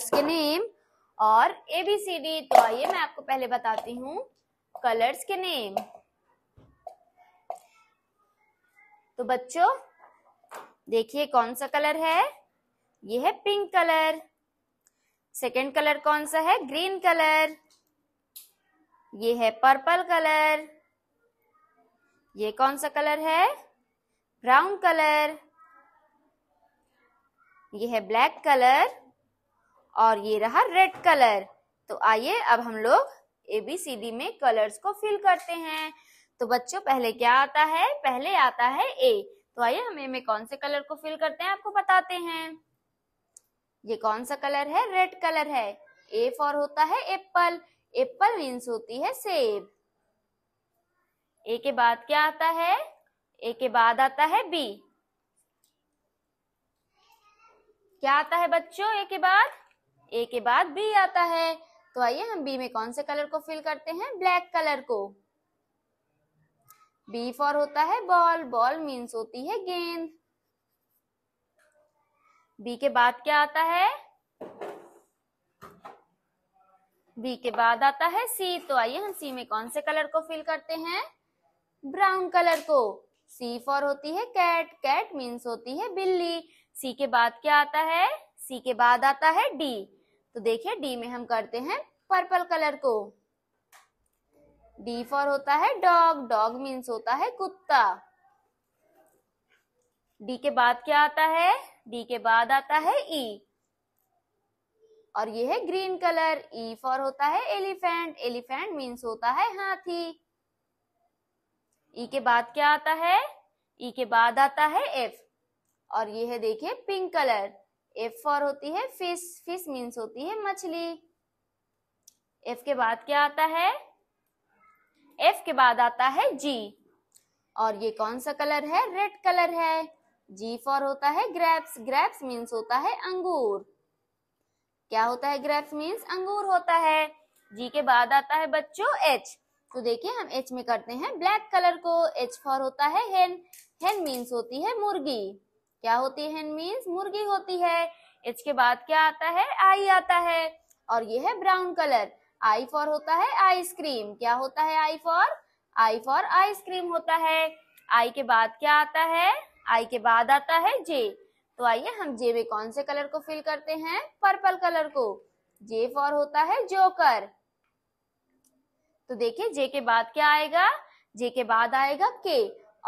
के नेम और एबीसीडी तो आइए मैं आपको पहले बताती हूँ कलर्स के नेम तो बच्चों देखिए कौन सा कलर है यह है पिंक कलर सेकंड कलर कौन सा है ग्रीन कलर यह है पर्पल कलर ये कौन सा कलर है ब्राउन कलर यह है ब्लैक कलर और ये रहा रेड कलर तो आइए अब हम लोग ए बी सी डी में कलर्स को फिल करते हैं तो बच्चों पहले क्या आता है पहले आता है ए तो आइए हम ए में कौन से कलर को फिल करते हैं आपको बताते हैं ये कौन सा कलर है रेड कलर है ए फॉर होता है एप्पल एप्पल मीन्स होती है सेब ए के बाद क्या आता है ए के बाद आता है बी क्या आता है बच्चों ए के बाद ए के बाद बी आता है तो आइए हम बी में कौन से कलर को फिल करते हैं ब्लैक कलर को बी फॉर होता है बॉल बॉल मीन्स होती है गेंद बी के बाद क्या आता है बी के बाद आता है सी तो आइए हम सी में कौन से कलर को फिल करते हैं ब्राउन कलर को सी फॉर होती है कैट कैट मीन्स होती है बिल्ली सी के बाद क्या आता है सी के बाद आता है डी तो देखिए डी में हम करते हैं पर्पल कलर को डी फॉर होता है डॉग डॉग मीन्स होता है कुत्ता डी के बाद क्या आता है डी के बाद आता है ई e। और यह है ग्रीन कलर ई फॉर होता है एलिफेंट एलिफेंट मीन्स होता है हाथी ई e के बाद क्या आता है ई e के बाद आता है एफ और यह है देखिए पिंक कलर एफ फॉर होती है फिश फिश मीन्स होती है मछली एफ के बाद क्या आता है एफ के बाद आता है जी और ये कौन सा कलर है रेड कलर है जी फॉर होता है ग्रेप्स ग्रेप्स मीन्स होता है अंगूर क्या होता है ग्रेप्स मीन्स अंगूर होता है जी के बाद आता है बच्चों एच तो देखिए हम एच में करते हैं ब्लैक कलर को एच फॉर होता है हेन हेन मीन्स होती है मुर्गी क्या होती है मीन्स मुर्गी होती है इसके बाद क्या आता है आई आता है और ये है ब्राउन कलर आई फॉर होता है आइसक्रीम क्या होता है I for I for ice cream होता है आई के बाद क्या आता है आई के बाद आता है जे तो आइए हम जे में कौन से कलर को फिल करते हैं पर्पल कलर को जे फॉर होता है जोकर तो देखिए जे के बाद क्या आएगा जे के बाद आएगा के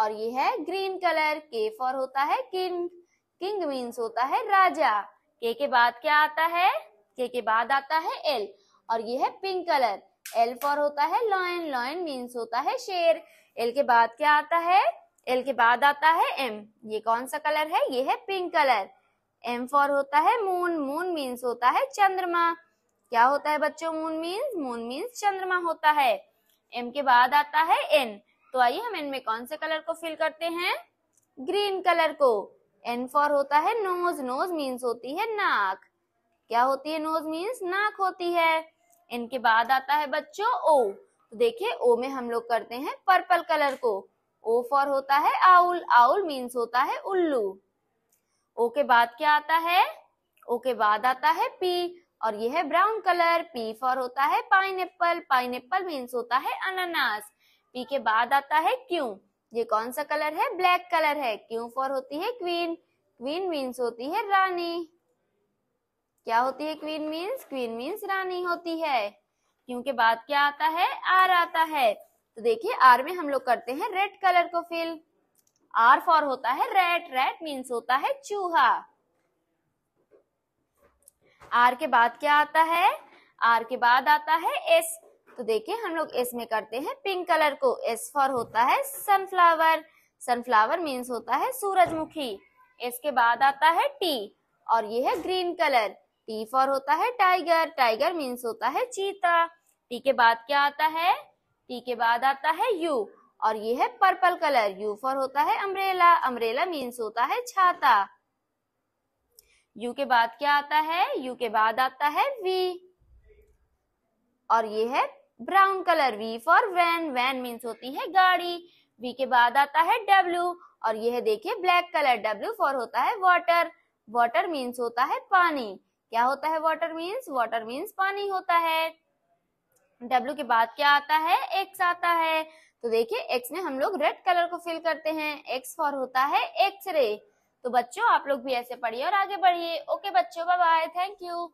और ये है ग्रीन कलर के फॉर होता है किंग किंग मीन्स होता है राजा के के बाद क्या आता है के के बाद आता है एल और ये है पिंक कलर एल फॉर होता है लॉयन लॉयन मीन्स होता है शेर एल के बाद क्या आता है एल के बाद आता है एम ये कौन सा कलर है ये है पिंक कलर एम फॉर होता है मून मून मीन्स होता है चंद्रमा क्या होता है बच्चों मून मीन्स मून मीन्स चंद्रमा होता है एम के बाद आता है एन तो आइए हम इनमें कौन से कलर को फिल करते हैं ग्रीन कलर को एन फॉर होता है नोज नोज मीन्स होती है नाक क्या होती है नोज मीन्स नाक होती है इनके बाद आता है बच्चों ओ तो देखिए ओ में हम लोग करते हैं पर्पल कलर को ओ फॉर होता है आउल आउल मीन्स होता है उल्लू ओ के बाद क्या आता है ओ के बाद आता है पी और यह है ब्राउन कलर पी फॉर होता है pineapple pineapple means होता है अनानास पी के बाद आता है क्यू ये कौन सा कलर है ब्लैक कलर है क्यू फॉर होती है क्वीन क्वीन मीन्स होती है रानी क्या होती है क्वीन मीन्स क्वीन मीन्स रानी होती है क्यू के बाद क्या आता है आर आता है तो देखिए आर में हम लोग करते हैं रेड कलर को फिल आर फॉर होता है रेड रेड मीन्स होता है चूहा आर के बाद क्या आता है आर के बाद आता है एस तो देखिए हम लोग एस में करते हैं पिंक कलर को एस फॉर होता है सनफ्लावर सनफ्लावर मीन्स होता है सूरजमुखी एस के बाद आता है टी और ये है ग्रीन कलर टी फॉर होता है टाइगर टाइगर मीन्स होता है चीता टी के बाद क्या आता है टी के बाद आता है यू और ये है पर्पल कलर यू फॉर होता है अम्ब्रेला अम्ब्रेला मीन्स होता है छाता यू के बाद क्या आता है यू के बाद आता है वी और ये है brown colour V for van van means होती है गाड़ी वी के बाद आता है डब्ल्यू और यह देखिए ब्लैक कलर डब्ल्यू फॉर होता है वाटर वाटर मीन्स होता है पानी क्या होता है वाटर मीन्स वाटर मीन्स पानी होता है डब्ल्यू के बाद क्या आता है एक्स आता है तो देखिए एक्स में हम लोग रेड कलर को फिल करते हैं एक्स फॉर होता है एक्सरे तो बच्चों आप लोग भी ऐसे पढ़िए और आगे बढ़िए ओके बच्चों बाय बाय थैंक यू